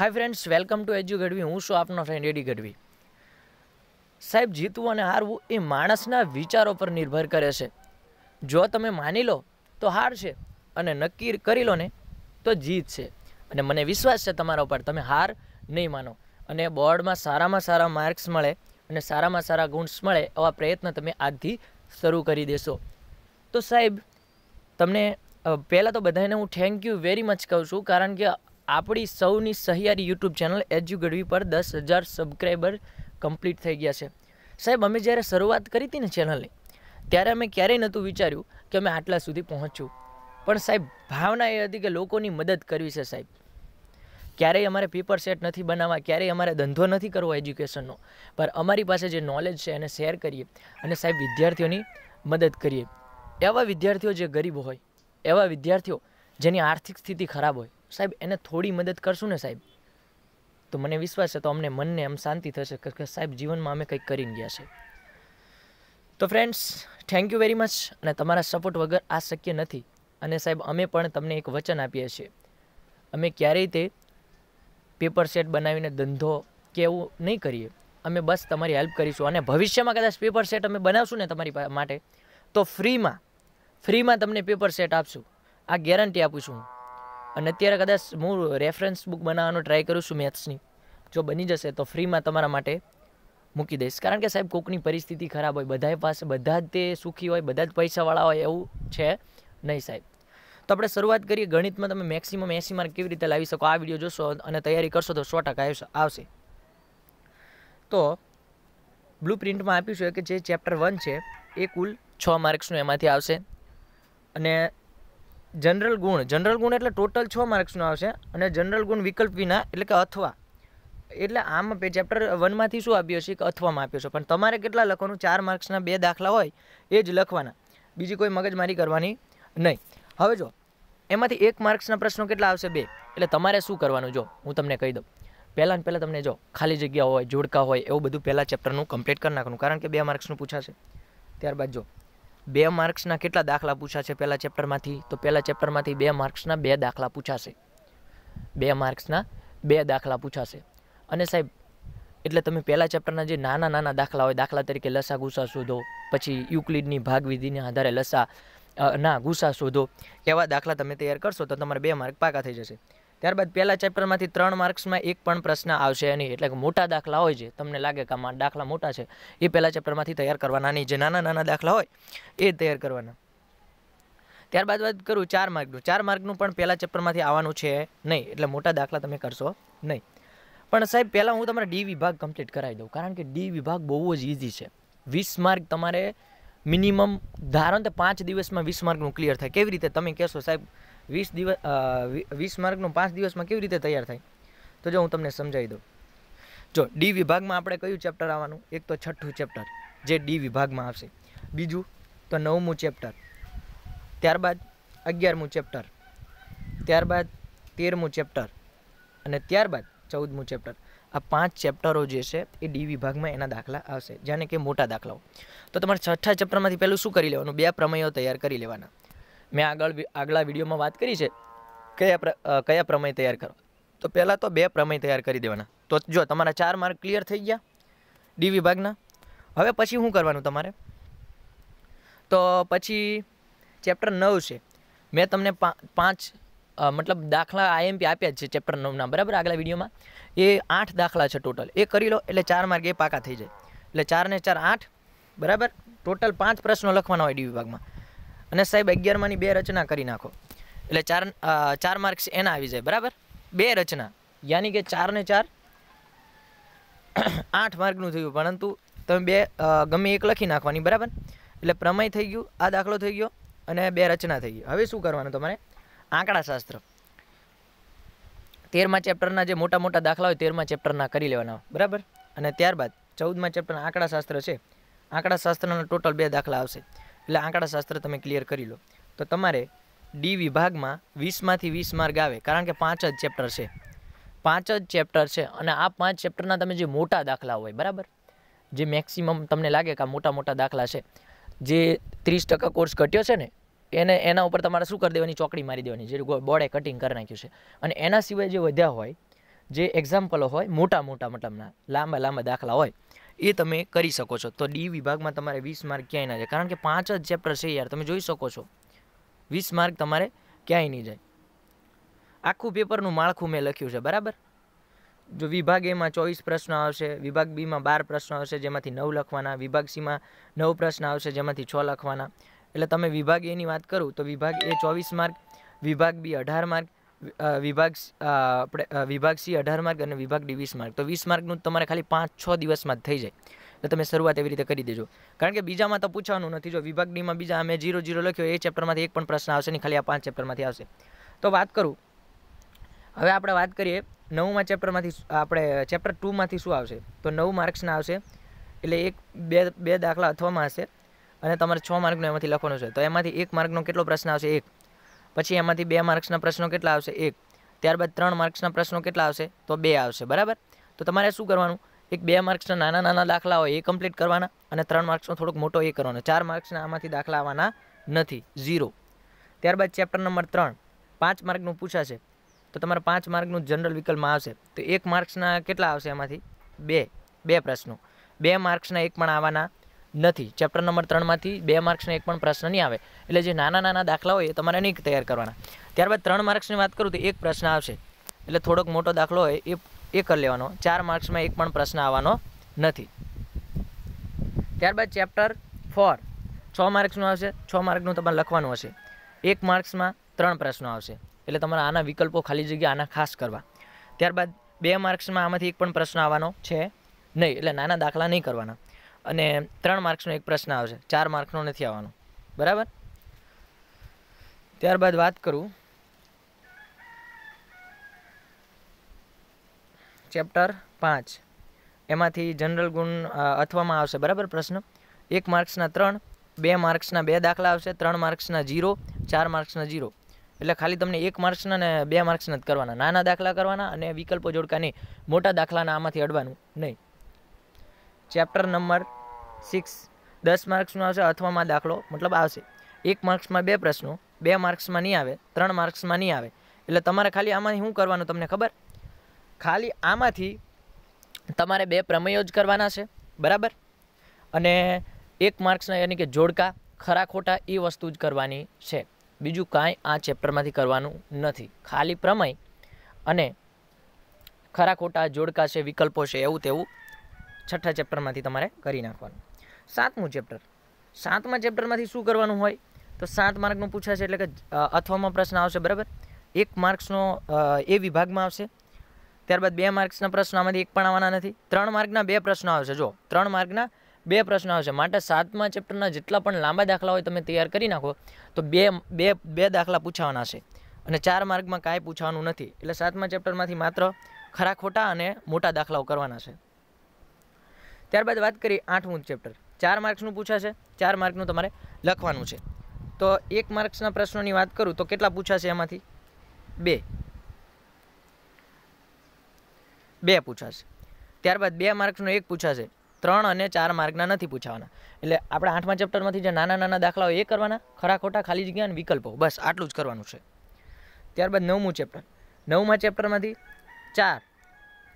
hi friends welcome to Edu Gadhvi હું શું આપનો ફ્રેન્ડ એડી ગઢવી સાહેબ જીતવું અને હારવું એ માણસના વિચારો પર નિર્ભર કરે છે જો તમે માની લો તો હાર છે અને નક્કી કરી લો ને તો જીત છે અને મને વિશ્વાસ છે તમારા ઉપર તમે હાર નહીં માનો અને બોર્ડમાં સારામાં સારા માર્ક્સ મળે અને સારામાં સારા ગુણ્સ મળે એવા પ્રયત્ન તમે આજથી શરૂ કરી દેશો તો સાહેબ તમને પહેલાં તો બધાને હું થેન્ક યુ વેરી મચ કહું છું કારણ કે આપણી સૌની સહિયારી યુટ્યુબ ચેનલ એજ્યુ ગઢવી પર દસ હજાર સબસ્ક્રાઈબર કમ્પ્લીટ થઈ ગયા છે સાહેબ અમે જ્યારે શરૂઆત કરી હતી ને ચેનલની ત્યારે અમે ક્યારેય નહોતું વિચાર્યું કે અમે આટલા સુધી પહોંચ્યું પણ સાહેબ ભાવના એ હતી કે લોકોની મદદ કરવી છે સાહેબ ક્યારેય અમારે પેપર સેટ નથી બનાવવા ક્યારેય અમારે ધંધો નથી કરવો એજ્યુકેશનનો પણ અમારી પાસે જે નોલેજ છે એને શેર કરીએ અને સાહેબ વિદ્યાર્થીઓની મદદ કરીએ એવા વિદ્યાર્થીઓ જે ગરીબ હોય એવા વિદ્યાર્થીઓ જેની આર્થિક સ્થિતિ ખરાબ હોય સાહેબ એને થોડી મદદ કરશું ને સાહેબ તો મને વિશ્વાસ છે તો અમને મનને આમ શાંતિ થશે કે સાહેબ જીવનમાં અમે કંઈક કરીને ગયા છે તો friends thank you very much અને તમારા સપોર્ટ વગર આ શક્ય નથી અને સાહેબ અમે પણ તમને એક વચન આપીએ છીએ અમે ક્યારેય તે પેપર સેટ બનાવીને ધંધો કે એવું નહીં કરીએ અમે બસ તમારી હેલ્પ કરીશું અને ભવિષ્યમાં કદાચ પેપર સેટ અમે બનાવશું ને તમારી માટે તો ફ્રીમાં ફ્રીમાં તમને પેપર સેટ આપશું આ ગેરંટી આપું છું હું અને અત્યારે કદાચ હું રેફરન્સ બુક બનાવવાનો ટ્રાય કરું છું મેથ્સની જો બની જશે તો ફ્રીમાં તમારા માટે મૂકી દઈશ કારણ કે સાહેબ કોકની પરિસ્થિતિ ખરાબ હોય બધાએ પાસે બધા જ તે સુખી હોય બધા જ પૈસાવાળા હોય એવું છે નહીં સાહેબ તો આપણે શરૂઆત કરીએ ગણિતમાં તમે મેક્સિમમ એસી માર્ક કેવી રીતે લાવી શકો આ વિડીયો જોશો અને તૈયારી કરશો તો સો ટકા આવશે તો બ્લુ પ્રિન્ટમાં આપ્યું છે કે જે ચેપ્ટર વન છે એ કુલ છ માર્ક્સનું એમાંથી આવશે અને જનરલ ગુણ જનરલ ગુણ એટલે ટોટલ છ માર્ક્સનો આવશે અને જનરલ ગુણ વિકલ્પ વિના એટલે કે અથવા એટલે આમ ચેપ્ટર વનમાંથી શું આપ્યું છે કે અથવામાં આપ્યો છે પણ તમારે કેટલા લખવાનું ચાર માર્ક્સના બે દાખલા હોય એ જ લખવાના બીજી કોઈ મગજમારી કરવાની નહીં હવે જો એમાંથી એક માર્ક્સના પ્રશ્નો કેટલા આવશે બે એટલે તમારે શું કરવાનું જો હું તમને કહી દઉં પહેલાં ને પહેલાં તમને જો ખાલી જગ્યા હોય જોડકા હોય એવું બધું પહેલાં ચેપ્ટરનું કમ્પ્લીટ કરી નાખવાનું કારણ કે બે માર્ક્સનું પૂછાશે ત્યારબાદ જો બે માર્ક્સના કેટલા દાખલા પૂછાશે પહેલાં ચેપ્ટરમાંથી તો પહેલાં ચેપ્ટરમાંથી બે માર્ક્સના બે દાખલા પૂછાશે બે માર્ક્સના બે દાખલા પૂછાશે અને સાહેબ એટલે તમે પહેલા ચેપ્ટરના જે નાના નાના દાખલા હોય દાખલા તરીકે લસા ગુસા શોધો પછી યુક્લિડની ભાગવિધિને આધારે લસા ના ગુસા શોધો એવા દાખલા તમે તૈયાર કરશો તો તમારે બે માર્ક પાકા થઈ જશે ત્યારબાદ પહેલા ચેપ્ટરમાંથી ત્રણ માર્ક્સમાં એક પણ પ્રશ્ન આવશે નહીં એટલે કે મોટા દાખલા હોય છે તમને લાગે કે આમાં દાખલા મોટા છે એ પહેલાં ચેપ્ટરમાંથી તૈયાર કરવાના નહીં જે નાના નાના દાખલા હોય એ તૈયાર કરવાના ત્યારબાદ વાત કરું ચાર માર્કનું ચાર માર્કનું પણ પહેલાં ચેપ્ટરમાંથી આવવાનું છે નહીં એટલે મોટા દાખલા તમે કરશો નહીં પણ સાહેબ પહેલાં હું તમારા ડી વિભાગ કમ્પ્લીટ કરાવી દઉં કારણ કે ડી વિભાગ બહુ જ ઇઝી છે વીસ માર્ક તમારે મિનિમમ ધારો ને પાંચ દિવસમાં વીસ માર્કનું ક્લિયર થાય કેવી રીતે તમે કહેશો સાહેબ વીસ દિવસ વીસ માર્કનું પાંચ દિવસમાં કેવી રીતે તૈયાર થાય તો જો હું તમને સમજાવી દઉં જો ડી વિભાગમાં આપણે કયું ચેપ્ટર આવવાનું એક તો છઠ્ઠું ચેપ્ટર જે ડી વિભાગમાં આવશે બીજું તો નવમું ચેપ્ટર ત્યારબાદ અગિયારમું ચેપ્ટર ત્યારબાદ તેરમું ચેપ્ટર અને ત્યારબાદ ચૌદમું ચેપ્ટર આ પાંચ ચેપ્ટરો જે છે એ ડી વિભાગમાં એના દાખલા આવશે જાણે કે મોટા દાખલાઓ તો તમારે છઠ્ઠા ચેપ્ટરમાંથી પહેલું શું કરી લેવાનું બે પ્રમેયો તૈયાર કરી લેવાના મેં આગળ આગલા વિડીયોમાં વાત કરી છે કયા કયા પ્રમેય તૈયાર કરો તો પહેલાં તો બે પ્રમેય તૈયાર કરી દેવાના તો જો તમારા ચાર માર્ક ક્લિયર થઈ ગયા ડી વિભાગના હવે પછી શું કરવાનું તમારે તો પછી ચેપ્ટર નવ છે મેં તમને પાંચ મતલબ દાખલા આઈએમપી આપ્યા જ છે ચેપ્ટર નવના બરાબર આગલા વિડીયોમાં એ આઠ દાખલા છે ટોટલ એ કરી લો એટલે ચાર માર્ગ એ પાકા થઈ જાય એટલે ચાર ને ચાર આઠ બરાબર ટોટલ પાંચ પ્રશ્નો લખવાના હોય ડી વિભાગમાં અને સાહેબ અગિયારમાંની બે રચના કરી નાખો એટલે ચાર ચાર માર્ક્સ એના આવી જાય બરાબર બે રચના યાની કે ચાર ને ચાર આઠ માર્કનું થયું પરંતુ તમે બે ગમે એક લખી નાખવાની બરાબર એટલે પ્રમેય થઈ ગયું આ દાખલો થઈ ગયો અને બે રચના થઈ ગઈ હવે શું કરવાનું તમારે આંકડા શાસ્ત્ર તેરમા ચેપ્ટરના જે મોટા મોટા દાખલા હોય તેરમાં ચેપ્ટરના કરી લેવાના બરાબર અને ત્યારબાદ ચૌદમા ચેપ્ટરના શાસ્ત્ર છે આંકડા શાસ્ત્રના ટોટલ બે દાખલા આવશે એટલે આંકડા શાસ્ત્ર તમે ક્લિયર કરી લો તો તમારે ડી વિભાગમાં વીસમાંથી વીસ માર્ક આવે કારણ કે પાંચ જ ચેપ્ટર છે પાંચ જ ચેપ્ટર છે અને આ પાંચ ચેપ્ટરના તમે જે મોટા દાખલા હોય બરાબર જે મેક્સિમમ તમને લાગે કે આ મોટા મોટા દાખલા છે જે ત્રીસ ટકા કોર્સ ઘટ્યો છે ને એને એના ઉપર તમારે શું કરી દેવાની ચોકડી મારી દેવાની જે બોર્ડે કટિંગ કરી નાખ્યું છે અને એના સિવાય જે વધ્યા હોય જે એક્ઝામ્પલો હોય મોટા મોટા મતલબના લાંબા લાંબા દાખલા હોય એ તમે કરી શકો છો તો ડી વિભાગમાં તમારે વીસ માર્ક ક્યાંય ના જાય કારણ કે પાંચ જ ચેપ્ટર છે યાર તમે જોઈ શકો છો વીસ માર્ક તમારે ક્યાંય નહીં જાય આખું પેપરનું માળખું મેં લખ્યું છે બરાબર જો વિભાગ એમાં ચોવીસ પ્રશ્ન આવશે વિભાગ બીમાં બાર પ્રશ્ન આવશે જેમાંથી નવ લખવાના વિભાગ સીમાં નવ પ્રશ્ન આવશે જેમાંથી છ લખવાના એટલે તમે વિભાગ એની વાત કરું તો વિભાગ એ ચોવીસ માર્ક વિભાગ બી અઢાર માર્ક વિભાગ આપણે વિભાગ સી અઢાર માર્ક અને વિભાગ ડી વીસ માર્ક તો વીસ માર્કનું તમારે ખાલી પાંચ છ દિવસમાં જ થઈ જાય તો તમે શરૂઆત એવી રીતે કરી દેજો કારણ કે બીજામાં તો પૂછવાનું નથી જો વિભાગ ડીમાં બીજા અમે જીરો જીરો લખ્યો એ ચેપ્ટરમાંથી એક પણ પ્રશ્ન આવશે નહીં ખાલી આ પાંચ ચેપ્ટરમાંથી આવશે તો વાત કરું હવે આપણે વાત કરીએ નવમાં ચેપ્ટરમાંથી આપણે ચેપ્ટર ટુમાંથી શું આવશે તો નવ માર્ક્સના આવશે એટલે એક બે બે દાખલા અથવામાં હશે અને તમારે છ માર્કનો એમાંથી લખવાનો છે તો એમાંથી એક માર્કનો કેટલો પ્રશ્ન આવશે એક પછી એમાંથી બે માર્ક્સના પ્રશ્નો કેટલા આવશે એક ત્યારબાદ ત્રણ માર્ક્સના પ્રશ્નો કેટલા આવશે તો બે આવશે બરાબર તો તમારે શું કરવાનું એક બે માર્ક્સના નાના નાના દાખલા હોય એ કમ્પ્લીટ કરવાના અને ત્રણ માર્ક્સનો થોડોક મોટો એ કરવાનો ચાર માર્ક્સના આમાંથી દાખલા આવવાના નથી ઝીરો ત્યારબાદ ચેપ્ટર નંબર ત્રણ પાંચ માર્કનું પૂછાશે તો તમારે પાંચ માર્કનું જનરલ વિકલ્પમાં આવશે તો એક માર્ક્સના કેટલા આવશે એમાંથી બે બે પ્રશ્નો બે માર્ક્સના એક પણ આવવાના નથી ચેપ્ટર નંબર ત્રણમાંથી બે માર્ક્સનો એક પણ પ્રશ્ન નહીં આવે એટલે જે નાના નાના દાખલા હોય એ તમારે નહીં તૈયાર કરવાના ત્યારબાદ ત્રણ માર્ક્સની વાત કરું તો એક પ્રશ્ન આવશે એટલે થોડોક મોટો દાખલો હોય એ એ કરી લેવાનો ચાર માર્ક્સમાં એક પણ પ્રશ્ન આવવાનો નથી ત્યારબાદ ચેપ્ટર ફોર છ માર્ક્સનું આવશે છ માર્કનું તમારે લખવાનું હશે એક માર્ક્સમાં ત્રણ પ્રશ્નો આવશે એટલે તમારે આના વિકલ્પો ખાલી જગ્યા આના ખાસ કરવા ત્યારબાદ બે માર્ક્સમાં આમાંથી એક પણ પ્રશ્ન આવવાનો છે નહીં એટલે નાના દાખલા નહીં કરવાના અને ત્રણ માર્ક્સનો એક પ્રશ્ન આવશે ચાર માર્ક્સનો નથી આવવાનો બરાબર ત્યારબાદ વાત કરું ચેપ્ટર પાંચ એમાંથી જનરલ ગુણ અથવામાં આવશે બરાબર પ્રશ્ન એક માર્ક્સના ત્રણ બે માર્ક્સના બે દાખલા આવશે ત્રણ માર્ક્સના જીરો ચાર માર્ક્સના જીરો એટલે ખાલી તમને એક માર્ક્સના ને બે માર્ક્સના જ કરવાના નાના દાખલા કરવાના અને વિકલ્પો જોડકા નહીં મોટા દાખલાના આમાંથી અડવાનું નહીં ચેપ્ટર નંબર સિક્સ દસ માર્ક્સનો આવશે અથવામાં દાખલો મતલબ આવશે એક માર્ક્સમાં બે પ્રશ્નો બે માર્ક્સમાં નહીં આવે ત્રણ માર્ક્સમાં નહીં આવે એટલે તમારે ખાલી આમાંથી શું કરવાનું તમને ખબર ખાલી આમાંથી તમારે બે પ્રમેયો જ કરવાના છે બરાબર અને એક માર્ક્સના યાની કે જોડકા ખરા ખોટા એ વસ્તુ જ કરવાની છે બીજું કાંઈ આ ચેપ્ટરમાંથી કરવાનું નથી ખાલી પ્રમેય અને ખરા ખોટા જોડકા છે વિકલ્પો છે એવું તેવું છઠ્ઠા ચેપ્ટરમાંથી તમારે કરી નાખવાનું સાતમું ચેપ્ટર સાતમા ચેપ્ટરમાંથી શું કરવાનું હોય તો સાત માર્કનું પૂછાશે એટલે કે અથવામાં પ્રશ્ન આવશે બરાબર એક માર્ક્સનો એ વિભાગમાં આવશે ત્યારબાદ બે માર્ક્સના પ્રશ્નો આમાંથી એક પણ આવવાના નથી ત્રણ માર્કના બે પ્રશ્નો આવશે જો ત્રણ માર્કના બે પ્રશ્નો આવશે માટે સાતમા ચેપ્ટરના જેટલા પણ લાંબા દાખલા હોય તમે તૈયાર કરી નાખો તો બે બે બે દાખલા પૂછાવાના છે અને ચાર માર્કમાં કાંઈ પૂછવાનું નથી એટલે સાતમા ચેપ્ટરમાંથી માત્ર ખરા ખોટા અને મોટા દાખલાઓ કરવાના છે ત્યારબાદ વાત કરીએ આઠમું ચેપ્ટર ચાર માર્ક્સનું પૂછાશે ચાર માર્કનું તમારે લખવાનું છે તો એક માર્ક્સના પ્રશ્નોની વાત કરું તો કેટલા પૂછાશે એમાંથી બે બે પૂછાશે ત્યારબાદ બે માર્ક્સનો એક પૂછાશે ત્રણ અને ચાર માર્કના નથી પૂછાવાના એટલે આપણે આઠમા ચેપ્ટરમાંથી જે નાના નાના દાખલાઓ એ કરવાના ખરા ખોટા ખાલી જગ્યા અને વિકલ્પો બસ આટલું જ કરવાનું છે ત્યારબાદ નવમું ચેપ્ટર નવમા ચેપ્ટરમાંથી ચાર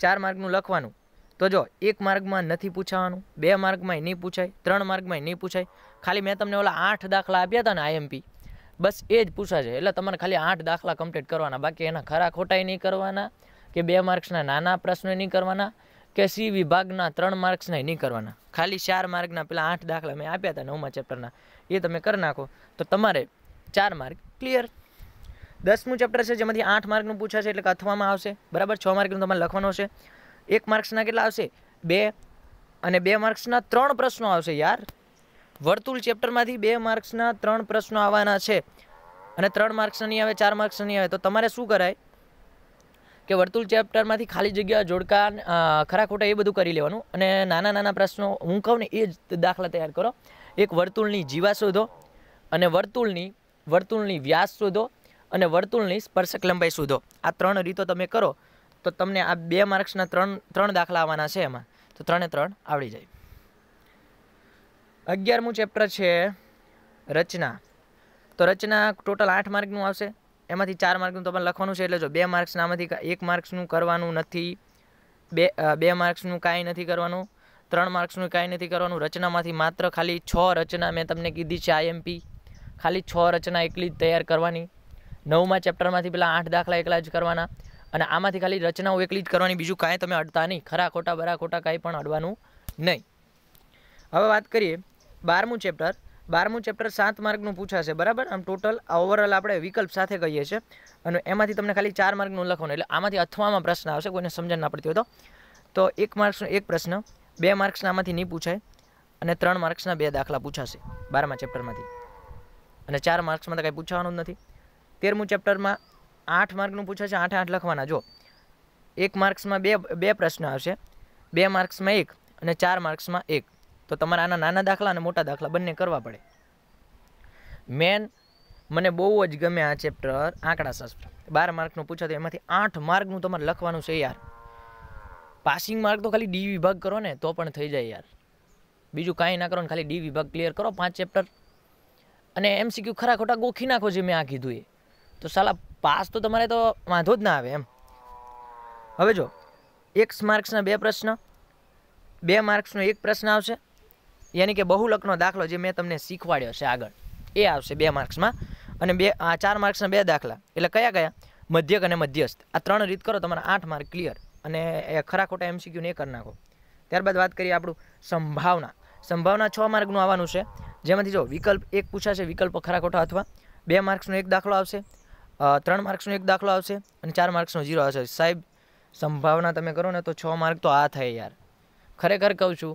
ચાર માર્કનું લખવાનું તો જો એક માર્ગમાં નથી પૂછાવાનું બે માર્ગમાંય નહીં પૂછાય ત્રણ માર્ગમાંય નહીં પૂછાય ખાલી મેં તમને ઓલા આઠ દાખલા આપ્યા હતા ને આઈએમપી બસ એ જ પૂછાશે એટલે તમારે ખાલી આઠ દાખલા કમ્પ્લીટ કરવાના બાકી એના ખરા ખોટા નહીં કરવાના કે બે માર્ક્સના નાના પ્રશ્નો નહીં કરવાના કે સી વિભાગના ત્રણ માર્ક્સના નહીં કરવાના ખાલી ચાર માર્કના પેલા આઠ દાખલા મેં આપ્યા હતા નવમા ચેપ્ટરના એ તમે કરી નાખો તો તમારે ચાર માર્ક ક્લિયર દસમું ચેપ્ટર છે જેમાંથી આઠ માર્કનું પૂછાશે એટલે અથવામાં આવશે બરાબર છ માર્કનું તમારે લખવાનું છે એક માર્ક્સના કેટલા આવશે બે અને બે માર્ક્સના ત્રણ પ્રશ્નો આવશે યાર વર્તુળ ચેપ્ટરમાંથી બે માર્ક્સના ત્રણ પ્રશ્નો આવવાના છે અને ત્રણ માર્ક્સ નહીં આવે ચાર માર્ક્સ નહીં આવે તો તમારે શું કરાય કે વર્તુળ ચેપ્ટરમાંથી ખાલી જગ્યા જોડકા ખરા ખોટા એ બધું કરી લેવાનું અને નાના નાના પ્રશ્નો હું કહું ને એ જ દાખલા તૈયાર કરો એક વર્તુળની જીવા શોધો અને વર્તુળની વર્તુળની વ્યાસ શોધો અને વર્તુળની સ્પર્શક લંબાઈ શોધો આ ત્રણ રીતો તમે કરો તો તમને આ બે માર્ક્સના ત્રણ ત્રણ દાખલા આવવાના છે એમાં તો ત્રણે ત્રણ આવડી જાય અગિયારમું ચેપ્ટર છે રચના તો રચના ટોટલ આઠ માર્કનું આવશે એમાંથી ચાર માર્કનું તમારે લખવાનું છે એટલે જો બે માર્ક્સનામાંથી આમાંથી એક માર્ક્સનું કરવાનું નથી બે બે માર્ક્સનું કાંઈ નથી કરવાનું ત્રણ માર્ક્સનું કાંઈ નથી કરવાનું રચનામાંથી માત્ર ખાલી છ રચના મેં તમને કીધી છે આઈએમપી ખાલી છ રચના એકલી જ તૈયાર કરવાની નવમાં ચેપ્ટરમાંથી પેલા આઠ દાખલા એકલા જ કરવાના અને આમાંથી ખાલી રચનાઓ એકલી જ કરવાની બીજું કાંઈ તમે અડતા નહીં ખરા ખોટા બરા ખોટા કાંઈ પણ અડવાનું નહીં હવે વાત કરીએ બારમું ચેપ્ટર બારમું ચેપ્ટર સાત માર્કનું પૂછાશે બરાબર આમ ટોટલ ઓવરઓલ આપણે વિકલ્પ સાથે કહીએ છીએ અને એમાંથી તમને ખાલી ચાર માર્કનું લખવાનું એટલે આમાંથી અથવામાં પ્રશ્ન આવશે કોઈને સમજણ ના પડતી હોય તો એક માર્ક્સનો એક પ્રશ્ન બે માર્ક્સના આમાંથી નહીં પૂછાય અને ત્રણ માર્ક્સના બે દાખલા પૂછાશે બારમા ચેપ્ટરમાંથી અને ચાર માર્ક્સમાં તો કાંઈ પૂછવાનું જ નથી તેરમું ચેપ્ટરમાં આઠ માર્કનું પૂછે છે આઠે આઠ લખવાના જો એક માર્ક્સમાં બે બે પ્રશ્ન આવશે બે માર્ક્સમાં એક અને ચાર માર્ક્સમાં એક તો તમારે આના નાના દાખલા અને મોટા દાખલા બંને કરવા પડે મેન મને બહુ જ ગમે આ ચેપ્ટર આંકડાશાસ્ત્ર બાર માર્કનું તો એમાંથી આઠ માર્કનું તમારે લખવાનું છે યાર પાસિંગ માર્ક તો ખાલી ડી વિભાગ કરો ને તો પણ થઈ જાય યાર બીજું કાંઈ ના કરો ને ખાલી ડી વિભાગ ક્લિયર કરો પાંચ ચેપ્ટર અને એમસીક્યુ ખરા ખોટા ગોખી નાખો જે મેં આ કીધું એ તો સાલા પાસ તો તમારે તો વાંધો જ ના આવે એમ હવે જો એક માર્ક્સના બે પ્રશ્ન બે માર્ક્સનો એક પ્રશ્ન આવશે યાની કે બહુલકનો દાખલો જે મેં તમને શીખવાડ્યો છે આગળ એ આવશે બે માર્ક્સમાં અને બે આ ચાર માર્ક્સના બે દાખલા એટલે કયા કયા મધ્યક અને મધ્યસ્થ આ ત્રણ રીત કરો તમારા આઠ માર્ક ક્લિયર અને એ ખરા ખોટા એમસીક્યુને એ કરી નાખો ત્યારબાદ વાત કરીએ આપણું સંભાવના સંભાવના છ માર્કનું આવવાનું છે જેમાંથી જો વિકલ્પ એક પૂછાશે વિકલ્પ ખરા ખોટા અથવા બે માર્ક્સનો એક દાખલો આવશે ત્રણ માર્ક્સનો એક દાખલો આવશે અને ચાર માર્ક્સનો ઝીરો આવશે સાહેબ સંભાવના તમે કરો ને તો છ માર્ક તો આ થાય યાર ખરેખર કહું છું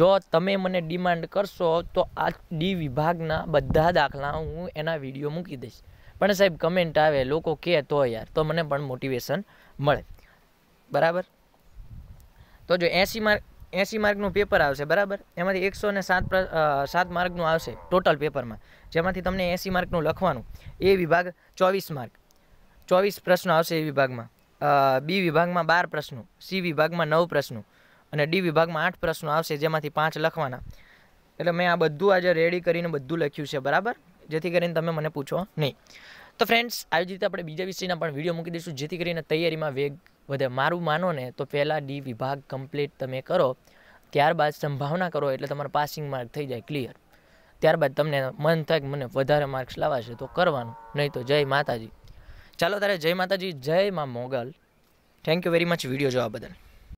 જો તમે મને ડિમાન્ડ કરશો તો આ ડી વિભાગના બધા દાખલા હું એના વિડીયો મૂકી દઈશ પણ સાહેબ કમેન્ટ આવે લોકો કહે તો યાર તો મને પણ મોટિવેશન મળે બરાબર તો જો એંસી માર્ક એંસી માર્કનું પેપર આવશે બરાબર એમાંથી એકસો ને સાત સાત માર્કનું આવશે ટોટલ પેપરમાં જેમાંથી તમને એંસી માર્કનું લખવાનું એ વિભાગ ચોવીસ માર્ક ચોવીસ પ્રશ્નો આવશે એ વિભાગમાં બી વિભાગમાં બાર પ્રશ્નો સી વિભાગમાં નવ પ્રશ્નો અને ડી વિભાગમાં આઠ પ્રશ્નો આવશે જેમાંથી પાંચ લખવાના એટલે મેં આ બધું આજે રેડી કરીને બધું લખ્યું છે બરાબર જેથી કરીને તમે મને પૂછો નહીં તો ફ્રેન્ડ્સ આવી રીતે આપણે બીજા વિષયના પણ વિડીયો મૂકી દઈશું જેથી કરીને તૈયારીમાં વેગ વધે મારું માનો ને તો પહેલાં ડી વિભાગ કમ્પ્લીટ તમે કરો ત્યારબાદ સંભાવના કરો એટલે તમારો પાસિંગ માર્ક થઈ જાય ક્લિયર ત્યારબાદ તમને મન થાય કે મને વધારે માર્ક્સ લાવાશે તો કરવાનું નહીં તો જય માતાજી ચાલો તારે જય માતાજી જય મા Mogal thank you very much video જોવા બદલ